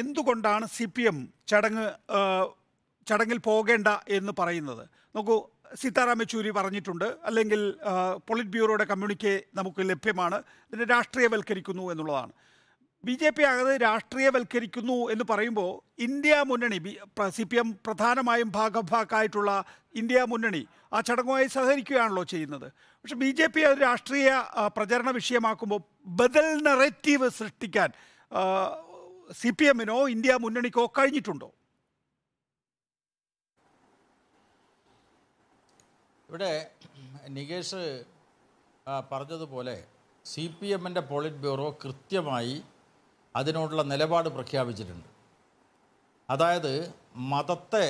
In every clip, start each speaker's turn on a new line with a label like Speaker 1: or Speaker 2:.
Speaker 1: എന്തുകൊണ്ടാണ് C P M ചടങ്ങ് ചടങ്ങിൽ പോകേണ്ട എന്ന് പറയുന്നത് നോക്കൂ സീതാറാം യെച്ചൂരി പറഞ്ഞിട്ടുണ്ട് അല്ലെങ്കിൽ പൊളിറ്റ് ബ്യൂറോയുടെ കമ്മ്യൂണിക്കേ നമുക്ക് ലഭ്യമാണ് ഇതിനെ രാഷ്ട്രീയവൽക്കരിക്കുന്നു എന്നുള്ളതാണ് ബി ജെ പി ആകത് രാഷ്ട്രീയവൽക്കരിക്കുന്നു എന്ന് പറയുമ്പോൾ ഇന്ത്യ മുന്നണി ബി സി പി എം പ്രധാനമായും ഭാഗഭാക്കായിട്ടുള്ള ഇന്ത്യ മുന്നണി ആ ചടങ്ങുമായി സഹകരിക്കുകയാണല്ലോ ചെയ്യുന്നത് പക്ഷെ ബി ജെ പി അത് രാഷ്ട്രീയ പ്രചരണ വിഷയമാക്കുമ്പോൾ ബദൽ നറേറ്റീവ് സൃഷ്ടിക്കാൻ സി പി എമ്മിനോ ഇന്ത്യ മുന്നണിക്കോ കഴിഞ്ഞിട്ടുണ്ടോ
Speaker 2: ഇവിടെ നികേഷ് പറഞ്ഞതുപോലെ സി പി എമ്മിൻ്റെ പോളിറ്റ് ബ്യൂറോ കൃത്യമായി അതിനോടുള്ള നിലപാട് പ്രഖ്യാപിച്ചിട്ടുണ്ട് അതായത് മതത്തെ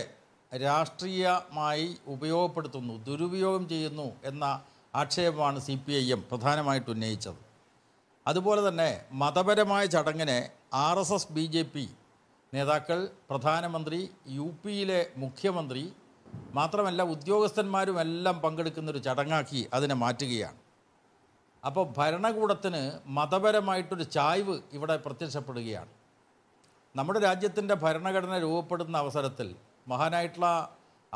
Speaker 2: രാഷ്ട്രീയമായി ഉപയോഗപ്പെടുത്തുന്നു ദുരുപയോഗം ചെയ്യുന്നു എന്ന ആക്ഷേപമാണ് സി പി ഐ എം പ്രധാനമായിട്ട് ഉന്നയിച്ചത് അതുപോലെ തന്നെ മതപരമായ ചടങ്ങിനെ RSS BJP നേതാക്കൾ പ്രധാനമന്ത്രി യു പിയിലെ മുഖ്യമന്ത്രി മാത്രമല്ല ഉദ്യോഗസ്ഥന്മാരും എല്ലാം പങ്കെടുക്കുന്നൊരു ചടങ്ങാക്കി അതിനെ മാറ്റുകയാണ് അപ്പോൾ ഭരണകൂടത്തിന് മതപരമായിട്ടൊരു ചായ്വ് ഇവിടെ പ്രത്യക്ഷപ്പെടുകയാണ് നമ്മുടെ രാജ്യത്തിൻ്റെ ഭരണഘടന രൂപപ്പെടുന്ന അവസരത്തിൽ മഹാനായിട്ടുള്ള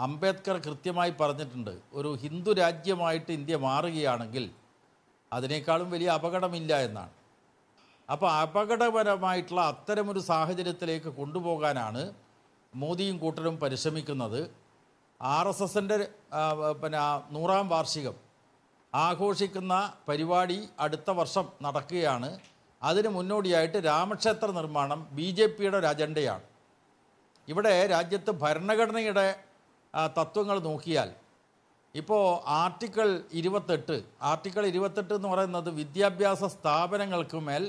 Speaker 2: അംബേദ്കർ കൃത്യമായി പറഞ്ഞിട്ടുണ്ട് ഒരു ഹിന്ദു രാജ്യമായിട്ട് ഇന്ത്യ മാറുകയാണെങ്കിൽ അതിനേക്കാളും വലിയ അപകടമില്ല എന്നാണ് അപ്പോൾ അപകടപരമായിട്ടുള്ള അത്തരമൊരു സാഹചര്യത്തിലേക്ക് കൊണ്ടുപോകാനാണ് മോദിയും കൂട്ടരും പരിശ്രമിക്കുന്നത് ആർ എസ് എസിൻ്റെ പിന്നെ നൂറാം വാർഷികം ആഘോഷിക്കുന്ന പരിപാടി അടുത്ത വർഷം നടക്കുകയാണ് അതിന് മുന്നോടിയായിട്ട് രാമക്ഷേത്ര നിർമ്മാണം ബി ജെ പിയുടെ ഒരു അജണ്ടയാണ് ഇവിടെ രാജ്യത്ത് ഭരണഘടനയുടെ തത്വങ്ങൾ നോക്കിയാൽ ഇപ്പോൾ ആർട്ടിക്കിൾ ഇരുപത്തെട്ട് ആർട്ടിക്കിൾ ഇരുപത്തെട്ട് എന്ന് പറയുന്നത് വിദ്യാഭ്യാസ സ്ഥാപനങ്ങൾക്ക് മേൽ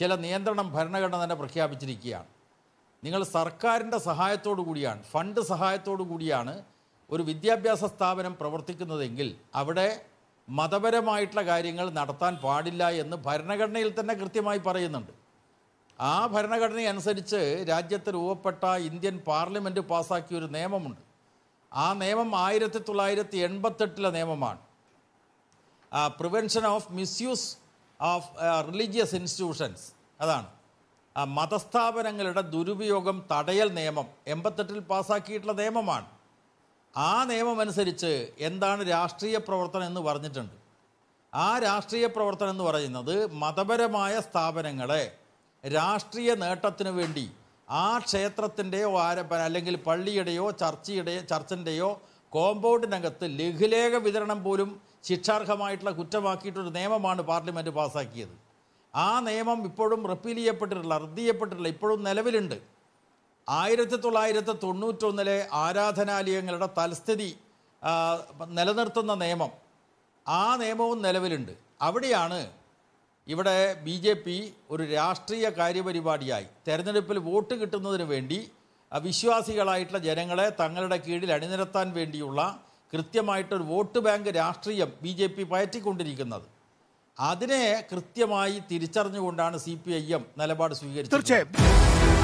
Speaker 2: ചില നിയന്ത്രണം ഭരണഘടന തന്നെ പ്രഖ്യാപിച്ചിരിക്കുകയാണ് നിങ്ങൾ സർക്കാരിൻ്റെ സഹായത്തോടു കൂടിയാണ് ഫണ്ട് സഹായത്തോടു കൂടിയാണ് ഒരു വിദ്യാഭ്യാസ സ്ഥാപനം പ്രവർത്തിക്കുന്നതെങ്കിൽ അവിടെ മതപരമായിട്ടുള്ള കാര്യങ്ങൾ നടത്താൻ പാടില്ല എന്ന് ഭരണഘടനയിൽ തന്നെ കൃത്യമായി പറയുന്നുണ്ട് ആ ഭരണഘടനയനുസരിച്ച് രാജ്യത്ത് രൂപപ്പെട്ട ഇന്ത്യൻ പാർലമെൻറ്റ് പാസ്സാക്കിയ ഒരു നിയമമുണ്ട് ആ നിയമം ആയിരത്തി തൊള്ളായിരത്തി എൺപത്തെട്ടിലെ നിയമമാണ് prevention of misuse of religious institutions അതാണ് മതസ്ഥാപനങ്ങളുടെ ദുരുപയോഗം തടയൽ നിയമം എൺപത്തെട്ടിൽ പാസ്സാക്കിയിട്ടുള്ള നിയമമാണ് ആ നിയമമനുസരിച്ച് എന്താണ് രാഷ്ട്രീയ പ്രവർത്തനം എന്ന് പറഞ്ഞിട്ടുണ്ട് ആ രാഷ്ട്രീയ പ്രവർത്തനം എന്ന് പറയുന്നത് മതപരമായ സ്ഥാപനങ്ങളെ രാഷ്ട്രീയ നേട്ടത്തിന് വേണ്ടി ആ ക്ഷേത്രത്തിൻ്റെയോ ആരപ്പന അല്ലെങ്കിൽ പള്ളിയുടെയോ ചർച്ചയുടെയോ ചർച്ചിൻ്റെയോ കോമ്പൗണ്ടിനകത്ത് ലഘുലേഖ വിതരണം പോലും ശിക്ഷാർഹമായിട്ടുള്ള കുറ്റമാക്കിയിട്ടൊരു നിയമമാണ് പാർലമെൻറ്റ് പാസ്സാക്കിയത് ആ നിയമം ഇപ്പോഴും റിപ്പീൽ ചെയ്യപ്പെട്ടിട്ടില്ല റദ്ദ് ചെയ്യപ്പെട്ടിട്ടില്ല ഇപ്പോഴും നിലവിലുണ്ട് ആയിരത്തി തൊള്ളായിരത്തി തൊണ്ണൂറ്റൊന്നിലെ ആരാധനാലയങ്ങളുടെ തൽസ്ഥിതി നിലനിർത്തുന്ന നിയമം ആ നിയമവും നിലവിലുണ്ട് അവിടെയാണ് ഇവിടെ ബി ജെ പി ഒരു രാഷ്ട്രീയ കാര്യപരിപാടിയായി തെരഞ്ഞെടുപ്പിൽ വോട്ട് കിട്ടുന്നതിന് വേണ്ടി വിശ്വാസികളായിട്ടുള്ള ജനങ്ങളെ തങ്ങളുടെ കീഴിൽ അണിനിരത്താൻ വേണ്ടിയുള്ള കൃത്യമായിട്ടൊരു വോട്ട് ബാങ്ക് രാഷ്ട്രീയം ബി ജെ പി പയറ്റിക്കൊണ്ടിരിക്കുന്നത് അതിനെ കൃത്യമായി തിരിച്ചറിഞ്ഞുകൊണ്ടാണ് സി പി ഐ എം നിലപാട് സ്വീകരിച്ചത് തീർച്ചയായും